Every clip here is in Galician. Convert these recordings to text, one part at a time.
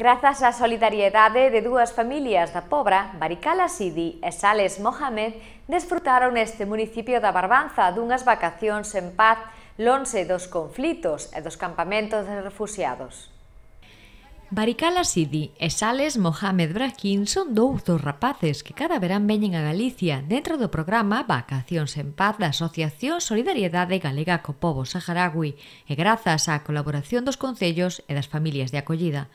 Grazas á solidariedade de dúas familias da Pobra, Baricala Sidi e Sales Mohamed, desfrutaron este municipio da Barbanza dunhas vacacións en paz lonxe dos conflitos e dos campamentos de refugiados. Baricala Sidi e Sales Mohamed Braquín son dous dos rapaces que cada verán veñen a Galicia dentro do programa Vacacións en Paz da Asociación Solidariedade Galega co Povo Saharaui e grazas á colaboración dos concellos e das familias de acollida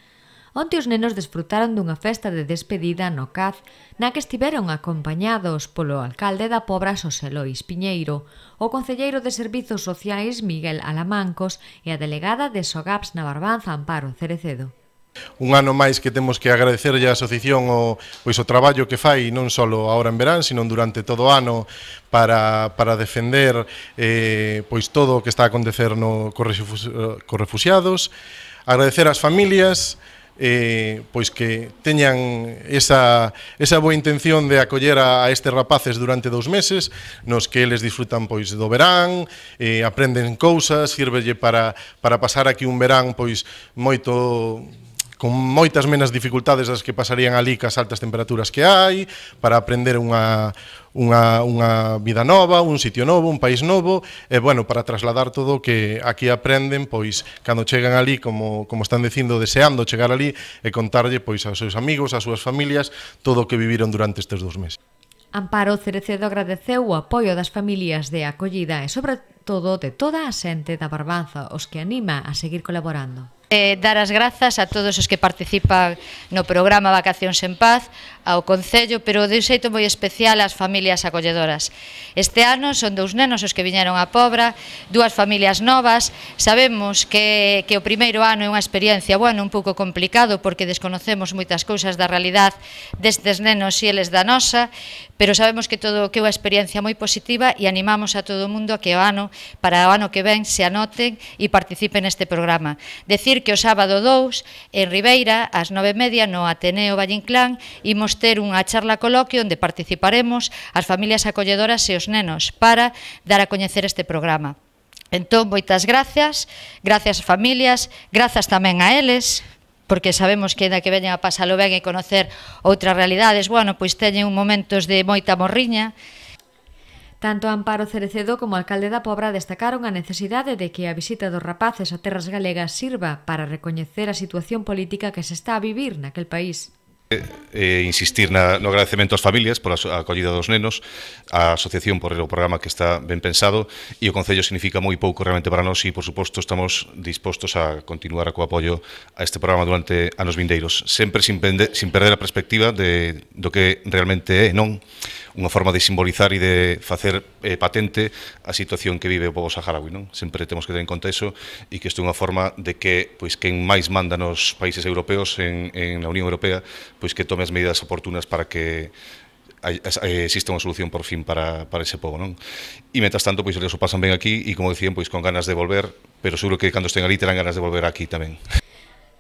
onde os nenos desfrutaron dunha festa de despedida no Caz, na que estiveron acompañados polo alcalde da Pobra Xosé Lois Piñeiro, o concelleiro de Servizos Sociais Miguel Alamancos e a delegada de Sogaps na Barbanza Amparo Cerecedo. Un ano máis que temos que agradecerlle á asociación o, pois, o traballo que fai non só agora en verán, sino durante todo o ano para, para defender eh, pois todo o que está a acontecer no, co, refugiados, eh, agradecer ás familias, eh, pois que teñan esa, esa boa intención de acoller a, a estes rapaces durante dous meses, nos que eles disfrutan pois do verán, eh, aprenden cousas, sirvelle para, para pasar aquí un verán pois moito con moitas menos dificultades das que pasarían ali cas altas temperaturas que hai, para aprender unha, unha, unha vida nova, un sitio novo, un país novo, e, bueno, para trasladar todo o que aquí aprenden, pois, cando chegan ali, como, como están dicindo, deseando chegar ali, e contarlle, pois, aos seus amigos, ás súas familias, todo o que viviron durante estes dous meses. Amparo Cerecedo agradeceu o apoio das familias de acollida e, sobre todo, de toda a xente da Barbanza, os que anima a seguir colaborando eh, dar as grazas a todos os que participan no programa Vacacións en Paz, ao Concello, pero de un xeito moi especial ás familias acolledoras. Este ano son dous nenos os que viñeron a Pobra, dúas familias novas, sabemos que, que o primeiro ano é unha experiencia, bueno, un pouco complicado, porque desconocemos moitas cousas da realidad destes nenos e eles da nosa, pero sabemos que todo que é unha experiencia moi positiva e animamos a todo o mundo a que o ano, para o ano que ven, se anoten e participen neste programa. Decir que o sábado 2, en Ribeira, ás 9.30, no Ateneo Vallinclán, imos ter unha charla coloquio onde participaremos as familias acolledoras e os nenos para dar a coñecer este programa. Entón, moitas gracias, gracias ás familias, grazas tamén a eles, porque sabemos que da que veñen a pasalo ben e conocer outras realidades, bueno, pois teñen momentos de moita morriña, Tanto Amparo Cerecedo como alcalde da Pobra destacaron a necesidade de que a visita dos rapaces a terras galegas sirva para recoñecer a situación política que se está a vivir naquel país. Eh, insistir na, no agradecemento ás familias pola a acollida dos nenos, a asociación por o programa que está ben pensado e o Concello significa moi pouco realmente para nós e, por suposto, estamos dispostos a continuar co apoio a este programa durante anos vindeiros, sempre sin, pende, sin perder a perspectiva de, do que realmente é, non? unha forma de simbolizar e de facer eh, patente a situación que vive o povo saharaui, non? Sempre temos que ter en conta iso e que isto é unha forma de que pois quen máis manda nos países europeos en, en a Unión Europea, pois que tome as medidas oportunas para que eh, existe unha solución por fin para, para ese povo, non? E metas tanto, pois, eles o pasan ben aquí e, como dicían, pois, con ganas de volver, pero seguro que cando estén ali terán ganas de volver aquí tamén.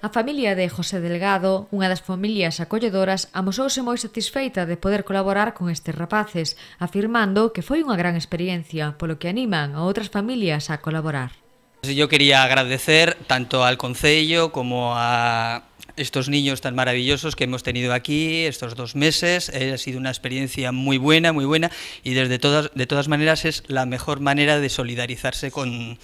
A familia de José Delgado, unha das familias acolledoras, amosouse moi satisfeita de poder colaborar con estes rapaces, afirmando que foi unha gran experiencia, polo que animan a outras familias a colaborar. Yo quería agradecer tanto al Concello como a estos niños tan maravillosos que hemos tenido aquí estos dos meses. Eh, ha sido una experiencia muy buena, muy buena y desde todas, de todas maneras es la mejor manera de solidarizarse con,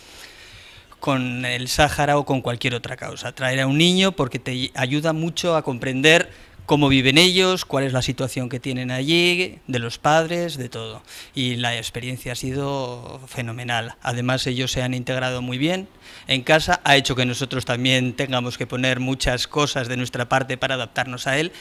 con el Sáhara o con cualquier otra causa. Traer a un niño porque te ayuda mucho a comprender cómo viven ellos, cuál es la situación que tienen allí, de los padres, de todo. Y la experiencia ha sido fenomenal. Además, ellos se han integrado muy bien en casa, ha hecho que nosotros también tengamos que poner muchas cosas de nuestra parte para adaptarnos a él,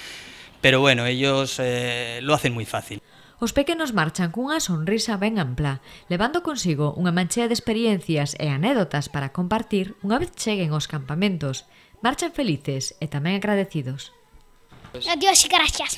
pero bueno, ellos eh, lo hacen muy fácil. Os pequenos marchan cunha sonrisa ben ampla, levando consigo unha manchea de experiencias e anédotas para compartir unha vez cheguen aos campamentos. Marchan felices e tamén agradecidos. Adiós e gracias.